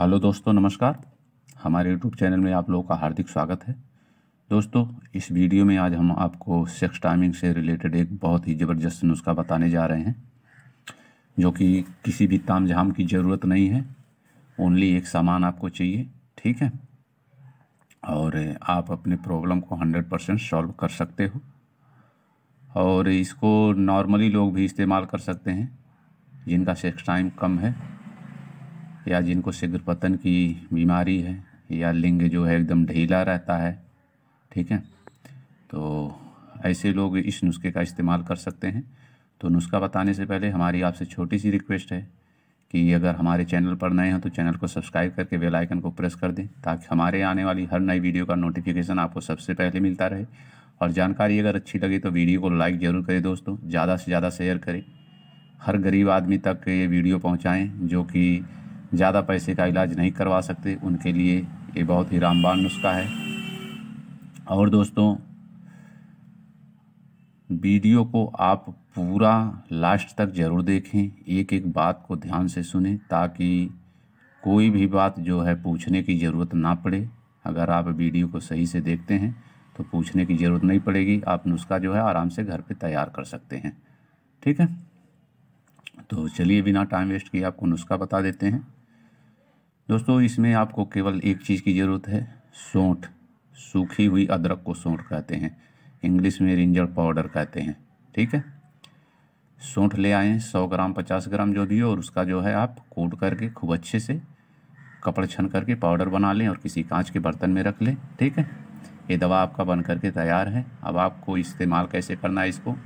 hello दोस्तों नमस्कार हमारे यूट्यूब चैनल में आप लोगों का हार्दिक स्वागत है दोस्तों इस वीडियो में आज हम आपको सेक्स टाइमिंग से रिलेटेड एक बहुत ही ज़बरदस्त नुस्खा बताने जा रहे हैं जो कि किसी भी ताम झाम की ज़रूरत नहीं है ओनली एक सामान आपको चाहिए ठीक है और आप अपने प्रॉब्लम को हंड्रेड परसेंट सॉल्व कर सकते हो और इसको नॉर्मली लोग भी इस्तेमाल कर सकते हैं जिनका सेक्स टाइम कम है या जिनको शीघ्र पतन की बीमारी है या लिंग जो है एकदम ढीला रहता है ठीक है तो ऐसे लोग इस नुस्खे का इस्तेमाल कर सकते हैं तो नुस्खा बताने से पहले हमारी आपसे छोटी सी रिक्वेस्ट है कि अगर हमारे चैनल पर नए हैं तो चैनल को सब्सक्राइब करके बेल आइकन को प्रेस कर दें ताकि हमारे आने वाली हर नई वीडियो का नोटिफिकेशन आपको सबसे पहले मिलता रहे और जानकारी अगर अच्छी लगे तो वीडियो को लाइक ज़रूर करें दोस्तों ज़्यादा से ज़्यादा शेयर करें हर गरीब आदमी तक ये वीडियो पहुँचाएँ जो कि ज़्यादा पैसे का इलाज नहीं करवा सकते उनके लिए ये बहुत ही रामबाण नुस्खा है और दोस्तों वीडियो को आप पूरा लास्ट तक ज़रूर देखें एक एक बात को ध्यान से सुने ताकि कोई भी बात जो है पूछने की ज़रूरत ना पड़े अगर आप वीडियो को सही से देखते हैं तो पूछने की ज़रूरत नहीं पड़ेगी आप नुस्खा जो है आराम से घर पे तैयार कर सकते हैं ठीक है तो चलिए बिना टाइम वेस्ट किए आपको नुस्खा बता देते हैं दोस्तों इसमें आपको केवल एक चीज़ की ज़रूरत है सौंठ सूखी हुई अदरक को सौंठ कहते हैं इंग्लिश में रिंजड़ पाउडर कहते हैं ठीक है सौंठ ले आएँ सौ ग्राम पचास ग्राम जो भी हो और उसका जो है आप कूट करके खूब अच्छे से कपड़ छन करके पाउडर बना लें और किसी कांच के बर्तन में रख लें ठीक है ये दवा आपका बन करके तैयार है अब आपको इस्तेमाल कैसे करना है इसको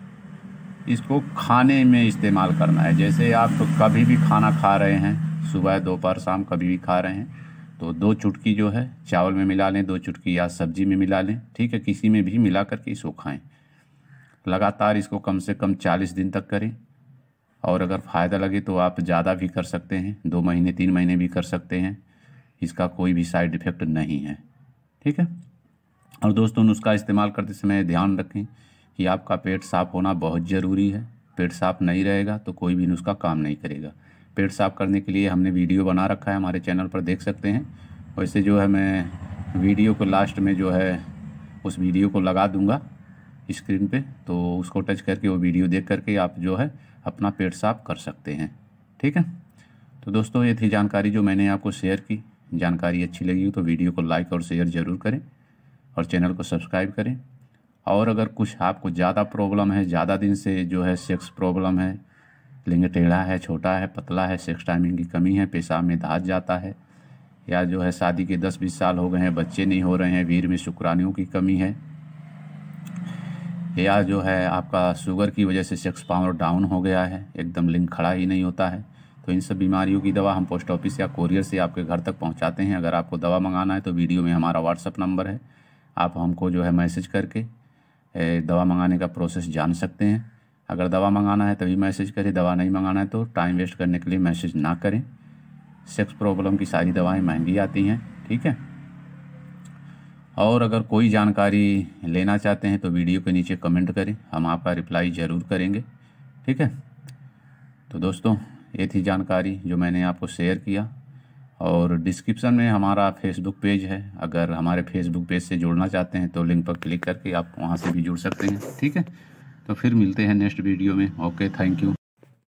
इसको खाने में इस्तेमाल करना है जैसे आप कभी भी खाना खा रहे हैं सुबह दोपहर शाम कभी भी खा रहे हैं तो दो चुटकी जो है चावल में मिला लें दो चुटकी या सब्जी में मिला लें ठीक है किसी में भी मिला करके इसको खाएँ लगातार इसको कम से कम चालीस दिन तक करें और अगर फ़ायदा लगे तो आप ज़्यादा भी कर सकते हैं दो महीने तीन महीने भी कर सकते हैं इसका कोई भी साइड इफ़ेक्ट नहीं है ठीक है और दोस्तों उसका इस्तेमाल करते समय ध्यान रखें कि आपका पेट साफ़ होना बहुत ज़रूरी है पेट साफ़ नहीं रहेगा तो कोई भी नुस्खा काम नहीं करेगा पेट साफ़ करने के लिए हमने वीडियो बना रखा है हमारे चैनल पर देख सकते हैं वैसे जो है मैं वीडियो को लास्ट में जो है उस वीडियो को लगा दूँगा स्क्रीन पे तो उसको टच करके वो वीडियो देख करके आप जो है अपना पेट साफ कर सकते हैं ठीक है तो दोस्तों ये थी जानकारी जो मैंने आपको शेयर की जानकारी अच्छी लगी तो वीडियो को लाइक और शेयर ज़रूर करें और चैनल को सब्सक्राइब करें और अगर कुछ आपको ज़्यादा प्रॉब्लम है ज़्यादा दिन से जो है सेक्स प्रॉब्लम है लिंग टेढ़ा है छोटा है पतला है सेक्स टाइमिंग की कमी है पेशाब में धाज जाता है या जो है शादी के 10 बीस साल हो गए हैं बच्चे नहीं हो रहे हैं वीर में शुक्राणुओं की कमी है या जो है आपका शुगर की वजह से सेक्स पावर डाउन हो गया है एकदम लिंग खड़ा ही नहीं होता है तो इन सब बीमारियों की दवा हम पोस्ट ऑफिस या कोरियर से आपके घर तक पहुंचाते हैं अगर आपको दवा मंगाना है तो वीडियो में हमारा व्हाट्सअप नंबर है आप हमको जो है मैसेज करके दवा मंगाने का प्रोसेस जान सकते हैं अगर दवा मंगाना है तभी मैसेज करें दवा नहीं मंगाना है तो टाइम वेस्ट करने के लिए मैसेज ना करें सेक्स प्रॉब्लम की सारी दवाएं महंगी आती हैं ठीक है और अगर कोई जानकारी लेना चाहते हैं तो वीडियो के नीचे कमेंट करें हम आपका रिप्लाई ज़रूर करेंगे ठीक है तो दोस्तों ये थी जानकारी जो मैंने आपको शेयर किया और डिस्क्रिप्शन में हमारा फेसबुक पेज है अगर हमारे फेसबुक पेज से जुड़ना चाहते हैं तो लिंक पर क्लिक करके आप वहाँ से भी जुड़ सकते हैं ठीक है तो फिर मिलते हैं नेक्स्ट वीडियो में ओके थैंक यू